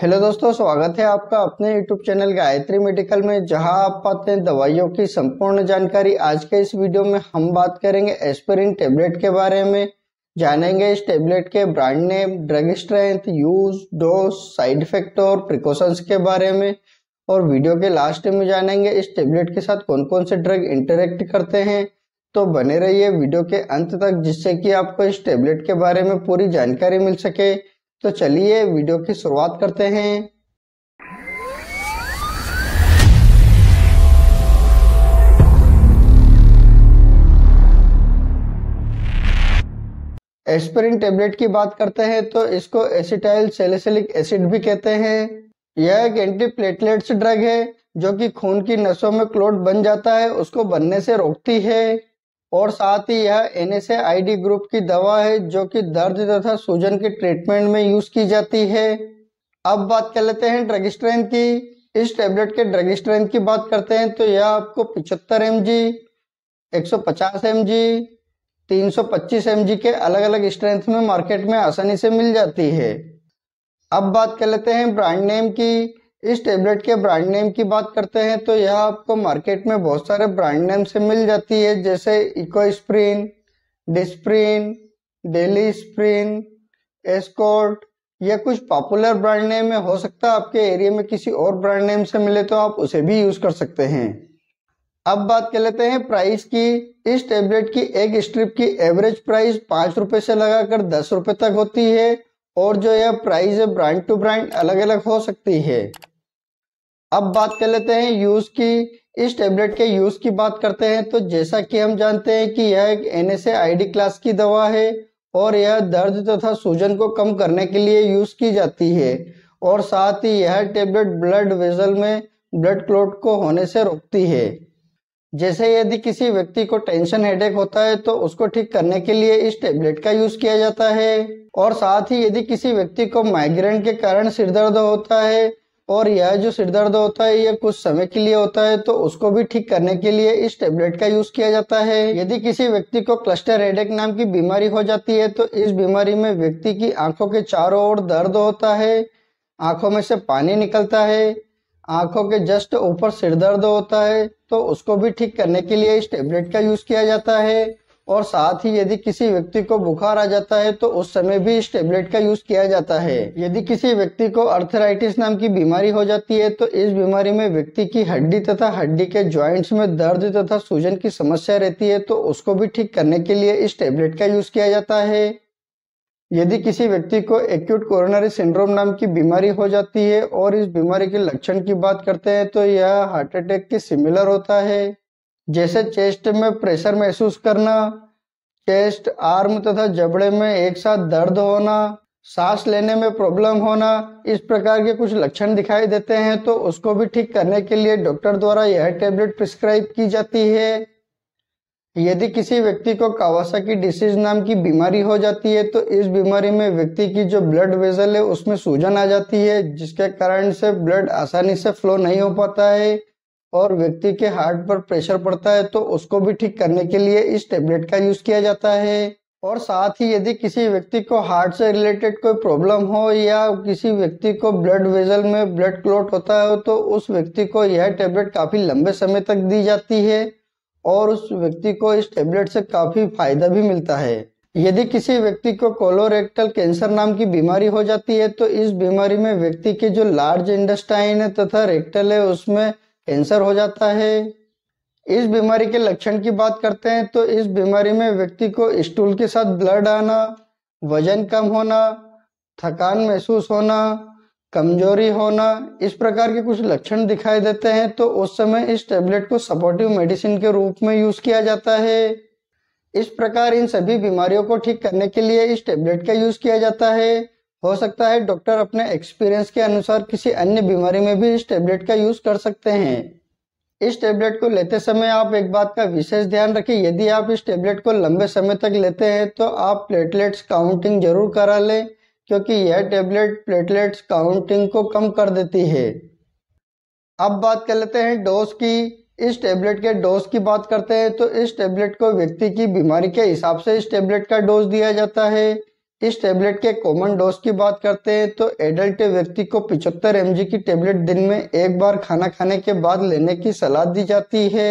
hello दोस्तों स्वागत है आपका अपने यूट्यूब चैनल गायत्री मेडिकल में जहां आप पाते हैं दवाइयों की संपूर्ण जानकारी आज के इस वीडियो में हम बात करेंगे एस्पिरिन टेबलेट के बारे में जानेंगे इस टेबलेट के brand name drug strength use dose side effect और प्रिकॉशंस के बारे में और वीडियो के लास्ट में जानेंगे इस टेबलेट के साथ कौन कौन से ड्रग इंटरेक्ट करते हैं तो बने रहिए वीडियो के अंत तक जिससे कि आपको इस टेबलेट के बारे में पूरी जानकारी मिल सके तो चलिए वीडियो की शुरुआत करते हैं एस्पिरिन टेबलेट की बात करते हैं तो इसको एसिटाइल सेलेसिलिक एसिड भी कहते हैं यह एक एंटी प्लेटलेट्स ड्रग है जो कि खून की नसों में क्लोट बन जाता है उसको बनने से रोकती है और साथ ही यह एन एस ग्रुप की दवा है जो कि दर्द तथा सूजन के ट्रीटमेंट में यूज की जाती है अब बात कर लेते हैं स्ट्रेंथ की इस टेबलेट के ड्रग स्ट्रेंथ की बात करते हैं तो यह आपको पिछहत्तर एम जी एक सौ पचास एम जी तीन सौ पच्चीस एम जी के अलग अलग स्ट्रेंथ में मार्केट में आसानी से मिल जाती है अब बात कर लेते हैं ब्रांड नेम की इस टेबलेट के ब्रांड नेम की बात करते हैं तो यह आपको मार्केट में बहुत सारे ब्रांड नेम से मिल जाती है जैसे Ecosprin Disprin Delisprin Escort यह कुछ पॉपुलर ब्रांड नेम में हो सकता है आपके एरिया में किसी और ब्रांड नेम से मिले तो आप उसे भी यूज कर सकते हैं अब बात कर लेते हैं प्राइस की इस टेबलेट की एक स्ट्रिप की एवरेज प्राइस पांच रुपए से लगाकर दस रुपए तक होती है और जो यह प्राइस है ब्रांड टू ब्रांड अलग अलग हो सकती है अब बात कर लेते हैं यूज की इस टेबलेट के यूज की बात करते हैं तो जैसा कि हम जानते हैं कि यह एक एन एस क्लास की दवा है और यह दर्द तथा सूजन को कम करने के लिए यूज की जाती है और साथ ही यह टेबलेट ब्लड वेजल में ब्लड क्लोट को होने से रोकती है जैसे यदि किसी व्यक्ति को टेंशन हेडेक होता है तो उसको ठीक करने के लिए इस टेबलेट का यूज किया जाता है और साथ ही यदि किसी व्यक्ति को माइग्रेन के कारण सिरदर्द होता है और यह जो सिर दर्द होता है यह कुछ समय के लिए होता है तो उसको भी ठीक करने के लिए इस टेबलेट का यूज किया जाता है यदि किसी व्यक्ति को क्लस्टर हेडेक नाम की बीमारी हो जाती है तो इस बीमारी में व्यक्ति की आंखों के चारों ओर दर्द होता है आंखों में से पानी निकलता है आंखों के जस्ट ऊपर सिर दर्द होता है तो उसको भी ठीक करने के लिए इस टेबलेट का यूज किया जाता है और साथ ही यदि किसी व्यक्ति को बुखार आ जाता है तो उस समय भी इस टेबलेट का यूज किया जाता है यदि किसी व्यक्ति को अर्थराइटिस नाम की बीमारी हो जाती है तो इस बीमारी में व्यक्ति की हड्डी तथा हड्डी के ज्वाइंट्स में दर्द तथा सूजन की समस्या रहती है तो उसको भी ठीक करने के लिए इस टेबलेट का यूज किया जाता है यदि किसी व्यक्ति को एक्यूट कोरोनरी सिंड्रोम नाम की बीमारी हो जाती है और इस बीमारी के लक्षण की बात करते हैं तो यह हार्ट अटैक के सिमिलर होता है जैसे चेस्ट में प्रेशर महसूस करना चेस्ट आर्म तथा जबड़े में एक साथ दर्द होना सांस लेने में प्रॉब्लम होना इस प्रकार के कुछ लक्षण दिखाई देते हैं तो उसको भी ठीक करने के लिए डॉक्टर द्वारा यह टेबलेट प्रिस्क्राइब की जाती है यदि किसी व्यक्ति को कावासाकी डिसीज नाम की बीमारी हो जाती है तो इस बीमारी में व्यक्ति की जो ब्लड वेजल है उसमें सूजन आ जाती है जिसके कारण से ब्लड आसानी से फ्लो नहीं हो पाता है और व्यक्ति के हार्ट पर प्रेशर पड़ता है तो उसको भी ठीक करने के लिए इस टेबलेट का यूज किया जाता है और साथ ही यदि किसी व्यक्ति को हार्ट से रिलेटेड कोई प्रॉब्लम हो या किसी व्यक्ति को ब्लड वेजल में ब्लड क्लोट होता है तो उस व्यक्ति को यह टेबलेट काफ़ी लंबे समय तक दी जाती है और उस व्यक्ति को इस टेबलेट से काफ़ी फायदा भी मिलता है यदि किसी व्यक्ति को कोलोरेक्टल कैंसर नाम की बीमारी हो जाती है तो इस बीमारी में व्यक्ति के जो लार्ज इंडस्टाइन है तथा रेक्टल है उसमें कैंसर हो जाता है इस बीमारी के लक्षण की बात करते हैं तो इस बीमारी में व्यक्ति को स्टूल के साथ ब्लड आना वजन कम होना थकान महसूस होना कमजोरी होना इस प्रकार के कुछ लक्षण दिखाई देते हैं तो उस समय इस टेबलेट को सपोर्टिव मेडिसिन के रूप में यूज किया जाता है इस प्रकार इन सभी बीमारियों को ठीक करने के लिए इस टेबलेट का यूज किया जाता है हो सकता है डॉक्टर अपने एक्सपीरियंस के अनुसार किसी अन्य बीमारी में भी इस टेबलेट का यूज कर सकते हैं इस टेबलेट को लेते समय आप एक बात का विशेष ध्यान रखें यदि आप इस टेबलेट को लंबे समय तक लेते हैं तो आप प्लेटलेट्स काउंटिंग जरूर करा लें क्योंकि यह टेबलेट प्लेटलेट्स काउंटिंग को कम कर देती है अब बात कर लेते हैं डोज की इस टेबलेट के डोज की बात करते हैं तो इस टेबलेट को व्यक्ति की बीमारी के हिसाब से इस टेबलेट का डोज दिया जाता है इस टेबलेट के कॉमन डोज की बात करते हैं तो एडल्ट व्यक्ति को 75 एम की टेबलेट दिन में एक बार खाना खाने के बाद लेने की सलाह दी जाती है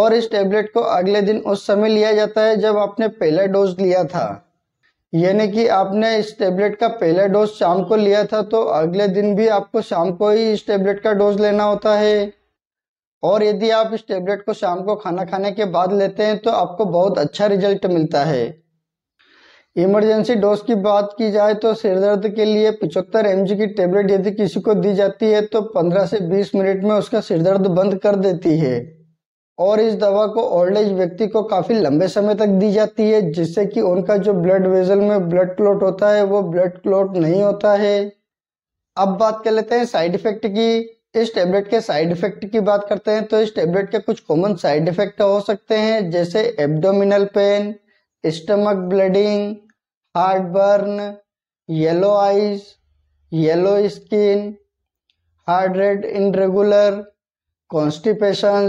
और इस टेबलेट को अगले दिन उस समय लिया जाता है जब आपने पहला डोज लिया था यानी कि आपने इस टेबलेट का पहला डोज शाम को लिया था तो अगले दिन भी आपको शाम को ही इस टेबलेट का डोज लेना होता है और यदि आप इस टेबलेट को शाम को खाना खाने के बाद लेते हैं तो आपको बहुत अच्छा रिजल्ट मिलता है इमरजेंसी डोज की बात की जाए तो सिरदर्द के लिए पिचहत्तर एम की टेबलेट यदि किसी को दी जाती है तो 15 से 20 मिनट में उसका सिरदर्द बंद कर देती है और इस दवा को ओल्ड एज व्यक्ति को काफ़ी लंबे समय तक दी जाती है जिससे कि उनका जो ब्लड वेजल में ब्लड क्लोट होता है वो ब्लड क्लोट नहीं होता है अब बात कर लेते हैं साइड इफेक्ट की इस टेबलेट के साइड इफेक्ट की बात करते हैं तो इस टेबलेट के कुछ कॉमन साइड इफेक्ट हो सकते हैं जैसे abdominal pain stomach bleeding heart burn yellow eyes yellow skin heart rate irregular constipation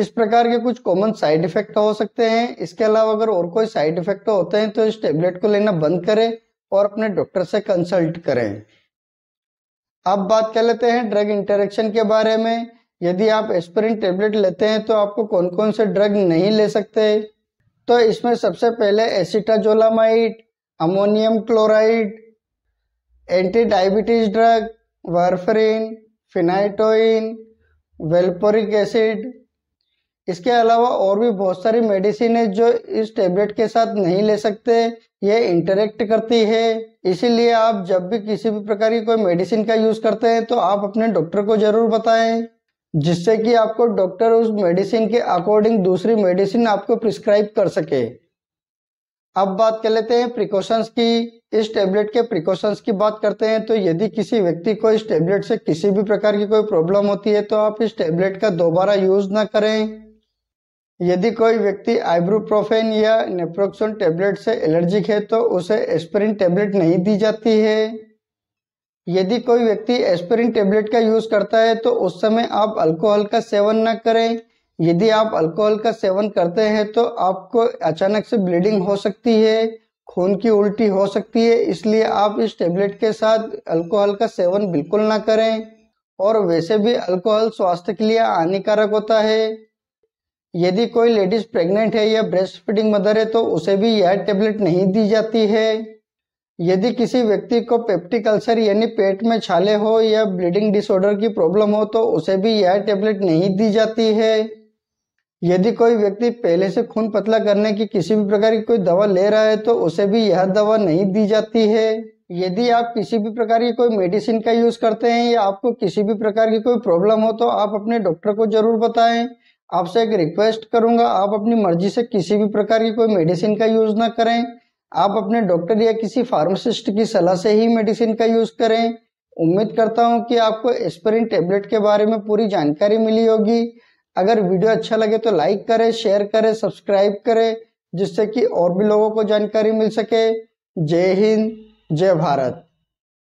इस प्रकार के कुछ कॉमन साइड इफेक्ट हो सकते हैं इसके अलावा अगर और कोई साइड इफेक्ट होते हैं तो इस टेबलेट को लेना बंद करें और अपने डॉक्टर से कंसल्ट करें अब बात कर लेते हैं ड्रग इंटरेक्शन के बारे में यदि आप एस्पिरिन टेबलेट लेते हैं तो आपको कौन कौन से ड्रग नहीं ले सकते तो इसमें सबसे पहले acetazolamide ammonium chloride anti diabetes drug warfarin phenytoin valproic acid इसके अलावा और भी बहुत सारी मेडिसिन है जो इस टेबलेट के साथ नहीं ले सकते ये इंटरेक्ट करती है इसीलिए आप जब भी किसी भी प्रकार की कोई मेडिसिन का यूज करते हैं तो आप अपने डॉक्टर को जरूर बताएं जिससे कि आपको डॉक्टर उस मेडिसिन के अकॉर्डिंग दूसरी मेडिसिन आपको प्रिस्क्राइब कर सके अब बात कर लेते हैं प्रिकॉशंस की इस टेबलेट के प्रिकॉशंस की बात करते हैं तो यदि किसी व्यक्ति को इस टेबलेट से किसी भी प्रकार की कोई प्रॉब्लम होती है तो आप इस टेबलेट का दोबारा यूज ना करें यदि कोई व्यक्ति आइब्रोप्रोफेन या नेप्रोक्सोन टेबलेट से एलर्जिक है तो उसे एस्पिरिन टेबलेट नहीं दी जाती है यदि कोई व्यक्ति एस्पिरिन टेबलेट का यूज करता है तो उस समय आप अल्कोहल का सेवन न करें यदि आप अल्कोहल का सेवन करते हैं तो आपको अचानक से ब्लीडिंग हो सकती है खून की उल्टी हो सकती है इसलिए आप इस टेबलेट के साथ अल्कोहल का सेवन बिल्कुल ना करें और वैसे भी अल्कोहल स्वास्थ्य के लिए हानिकारक होता है यदि कोई लेडीज प्रेग्नेंट है या ब्रेस्ट फीडिंग मदर है तो उसे भी यह टेबलेट नहीं दी जाती है यदि किसी व्यक्ति को पेप्टिक अल्सर यानी पेट में छाले हो या ब्लीडिंग डिसऑर्डर की प्रॉब्लम हो तो उसे भी यह टेबलेट नहीं दी जाती है यदि कोई व्यक्ति पहले से खून पतला करने की किसी भी प्रकार की कोई दवा ले रहा है तो उसे भी यह दवा नहीं दी जाती है यदि आप किसी भी प्रकार की कोई मेडिसिन का यूज करते हैं या आपको किसी भी प्रकार की कोई प्रॉब्लम हो तो आप अपने डॉक्टर को जरूर बताएं आपसे एक रिक्वेस्ट करूंगा आप अपनी मर्जी से किसी भी प्रकार की कोई मेडिसिन का यूज ना करें आप अपने डॉक्टर या किसी फार्मासिस्ट की सलाह से ही मेडिसिन का यूज करें उम्मीद करता हूं कि आपको एस्पिरिन टेबलेट के बारे में पूरी जानकारी मिली होगी अगर वीडियो अच्छा लगे तो लाइक करें शेयर करें सब्सक्राइब करें जिससे कि और भी लोगों को जानकारी मिल सके जय हिंद जय भारत